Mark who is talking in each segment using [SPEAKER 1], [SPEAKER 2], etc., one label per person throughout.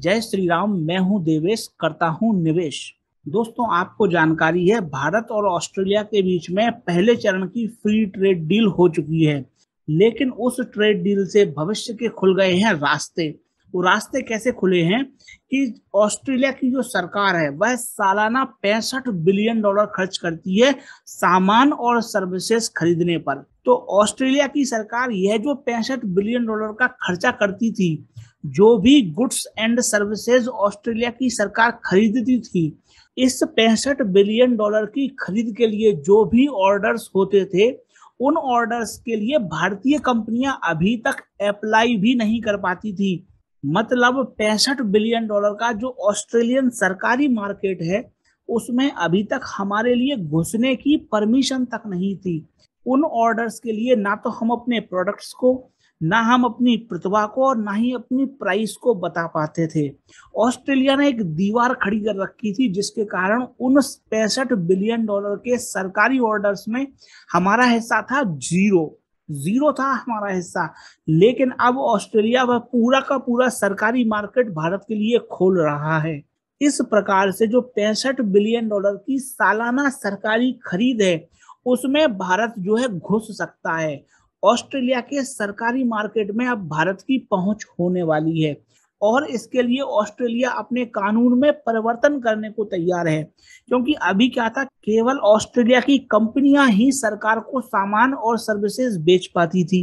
[SPEAKER 1] जय श्री राम मैं हूं देवेश करता हूं निवेश दोस्तों आपको जानकारी है भारत और ऑस्ट्रेलिया के बीच में पहले चरण की फ्री ट्रेड डील हो चुकी है लेकिन उस ट्रेड डील से भविष्य के खुल गए हैं रास्ते वो रास्ते कैसे खुले हैं कि ऑस्ट्रेलिया की जो सरकार है वह सालाना पैंसठ बिलियन डॉलर खर्च करती है सामान और सर्विसेज खरीदने पर तो ऑस्ट्रेलिया की सरकार यह जो पैंसठ बिलियन डॉलर का खर्चा करती थी जो भी गुड्स एंड सर्विसेज ऑस्ट्रेलिया की सरकार खरीदती थी इस पैंसठ बिलियन डॉलर की खरीद के लिए जो भी ऑर्डर्स होते थे उन ऑर्डर्स के लिए भारतीय कंपनियां अभी तक अप्लाई भी नहीं कर पाती थी मतलब पैंसठ बिलियन डॉलर का जो ऑस्ट्रेलियन सरकारी मार्केट है उसमें अभी तक हमारे लिए घुसने की परमिशन तक नहीं थी उन ऑर्डर्स के लिए ना तो हम अपने प्रोडक्ट्स को ना हम अपनी प्रतिभा को और ना ही अपनी प्राइस को बता पाते थे ऑस्ट्रेलिया ने एक दीवार खड़ी कर रखी थी जिसके कारण उन पैंसठ बिलियन डॉलर के सरकारी ऑर्डर्स में हमारा हिस्सा था जीरो जीरो था हमारा हिस्सा लेकिन अब ऑस्ट्रेलिया वह पूरा का पूरा सरकारी मार्केट भारत के लिए खोल रहा है इस प्रकार से जो पैंसठ बिलियन डॉलर की सालाना सरकारी खरीद है उसमें भारत जो है घुस सकता है ऑस्ट्रेलिया के सरकारी मार्केट में अब भारत की पहुंच होने वाली है और इसके लिए ऑस्ट्रेलिया अपने कानून में परिवर्तन करने को तैयार है क्योंकि अभी क्या था केवल ऑस्ट्रेलिया की कंपनियां ही सरकार को सामान और सर्विसेज बेच पाती थी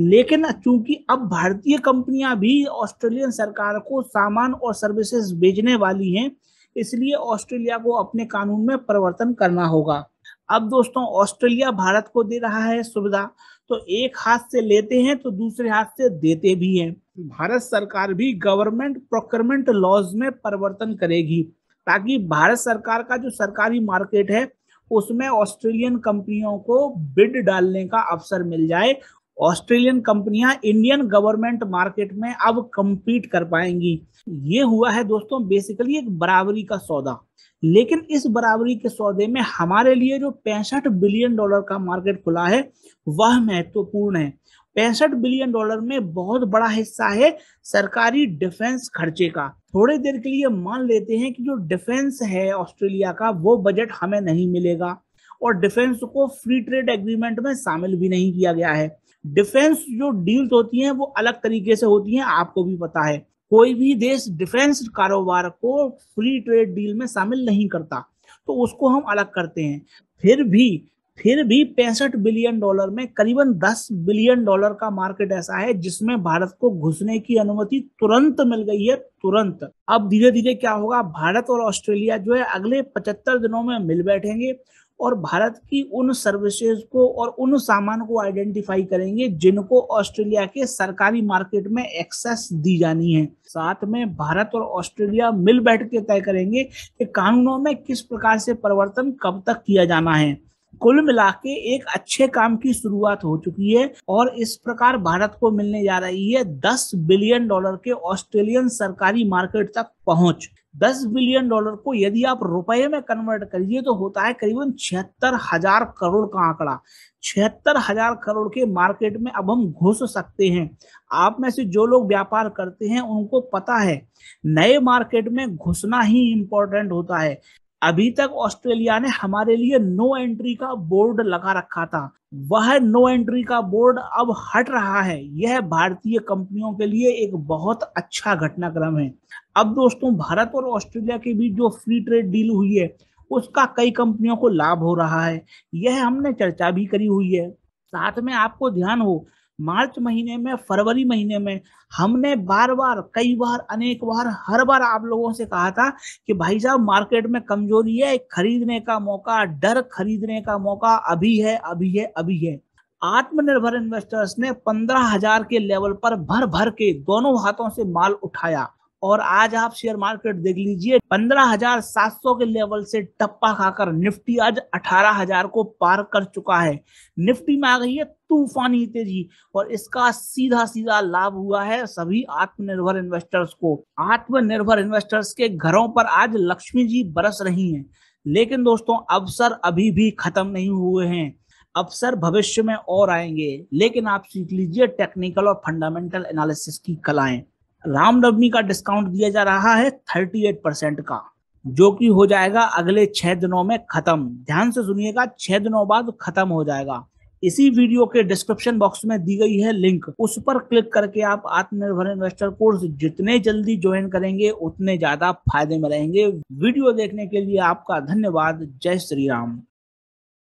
[SPEAKER 1] लेकिन चूंकि अब भारतीय कंपनियां भी ऑस्ट्रेलियन सरकार को सामान और सर्विसेज बेचने वाली हैं इसलिए ऑस्ट्रेलिया को अपने कानून में परिवर्तन करना होगा अब दोस्तों ऑस्ट्रेलिया भारत को दे रहा है सुविधा तो एक हाथ से लेते हैं तो दूसरे हाथ से देते भी हैं भारत सरकार भी गवर्नमेंट प्रोक्योरमेंट लॉज में परिवर्तन करेगी ताकि भारत सरकार का जो सरकारी मार्केट है उसमें ऑस्ट्रेलियन कंपनियों को बिड डालने का अवसर मिल जाए ऑस्ट्रेलियन कंपनियां इंडियन गवर्नमेंट मार्केट में अब कंपीट कर पाएंगी ये हुआ है दोस्तों बेसिकली एक बराबरी का सौदा लेकिन इस बराबरी के सौदे में हमारे लिए जो पैंसठ बिलियन डॉलर का मार्केट खुला है वह महत्वपूर्ण है पैंसठ बिलियन डॉलर में बहुत बड़ा हिस्सा है सरकारी डिफेंस खर्चे का थोड़ी देर के लिए मान लेते हैं कि जो डिफेंस है ऑस्ट्रेलिया का वो बजट हमें नहीं मिलेगा और डिफेंस को फ्री ट्रेड एग्रीमेंट में शामिल भी नहीं किया गया है डिफेंस जो डील्स होती हैं वो अलग तरीके से होती हैं आपको भी पता है कोई भी देश डिफेंस कारोबार को फ्री ट्रेड डील में शामिल नहीं करता तो उसको हम अलग करते हैं फिर भी फिर भी पैंसठ बिलियन डॉलर में करीबन 10 बिलियन डॉलर का मार्केट ऐसा है जिसमें भारत को घुसने की अनुमति तुरंत मिल गई है तुरंत अब धीरे धीरे क्या होगा भारत और ऑस्ट्रेलिया जो है अगले 75 दिनों में मिल बैठेंगे और भारत की उन सर्विसेज को और उन सामान को आइडेंटिफाई करेंगे जिनको ऑस्ट्रेलिया के सरकारी मार्केट में एक्सेस दी जानी है साथ में भारत और ऑस्ट्रेलिया मिल बैठ के तय करेंगे कि कानूनों में किस प्रकार से परिवर्तन कब तक किया जाना है कुल मिला के एक अच्छे काम की शुरुआत हो चुकी है और इस प्रकार भारत को मिलने जा रही है 10 बिलियन डॉलर के ऑस्ट्रेलियन सरकारी मार्केट तक पहुंच 10 बिलियन डॉलर को यदि आप रुपए में कन्वर्ट करिए तो होता है करीबन छिहत्तर हजार करोड़ का आंकड़ा छिहत्तर हजार करोड़ के मार्केट में अब हम घुस सकते हैं आप में से जो लोग व्यापार करते हैं उनको पता है नए मार्केट में घुसना ही इम्पोर्टेंट होता है अभी तक ऑस्ट्रेलिया ने हमारे लिए नो एंट्री का बोर्ड लगा रखा था वह नो एंट्री का बोर्ड अब हट रहा है यह भारतीय कंपनियों के लिए एक बहुत अच्छा घटनाक्रम है अब दोस्तों भारत और ऑस्ट्रेलिया के बीच जो फ्री ट्रेड डील हुई है उसका कई कंपनियों को लाभ हो रहा है यह हमने चर्चा भी करी हुई है साथ में आपको ध्यान हो मार्च महीने में फरवरी महीने में हमने बार बार कई बार अनेक बार हर बार आप लोगों से कहा था कि भाई साहब मार्केट में कमजोरी है खरीदने का मौका डर खरीदने का मौका अभी है अभी है अभी है आत्मनिर्भर इन्वेस्टर्स ने पंद्रह हजार के लेवल पर भर भर के दोनों हाथों से माल उठाया और आज आप शेयर मार्केट देख लीजिए 15,700 के लेवल से टप्पा खाकर निफ्टी आज 18,000 को पार कर चुका है निफ्टी में आ गई है तूफानी तेजी और इसका सीधा सीधा लाभ हुआ है सभी आत्मनिर्भर इन्वेस्टर्स को आत्मनिर्भर इन्वेस्टर्स के घरों पर आज लक्ष्मी जी बरस रही हैं लेकिन दोस्तों अवसर अभी भी खत्म नहीं हुए हैं अवसर भविष्य में और आएंगे लेकिन आप सीख लीजिए टेक्निकल और फंडामेंटल एनालिसिस की कलाएं रामनवमी का डिस्काउंट दिया जा रहा है थर्टी एट परसेंट का जो कि हो जाएगा अगले छह दिनों में खत्म ध्यान से सुनिएगा छह दिनों बाद खत्म हो जाएगा इसी वीडियो के डिस्क्रिप्शन बॉक्स में दी गई है लिंक उस पर क्लिक करके आप आत्मनिर्भर इन्वेस्टर कोर्स जितने जल्दी ज्वाइन करेंगे उतने ज्यादा फायदे में रहेंगे वीडियो देखने के लिए आपका धन्यवाद जय श्री राम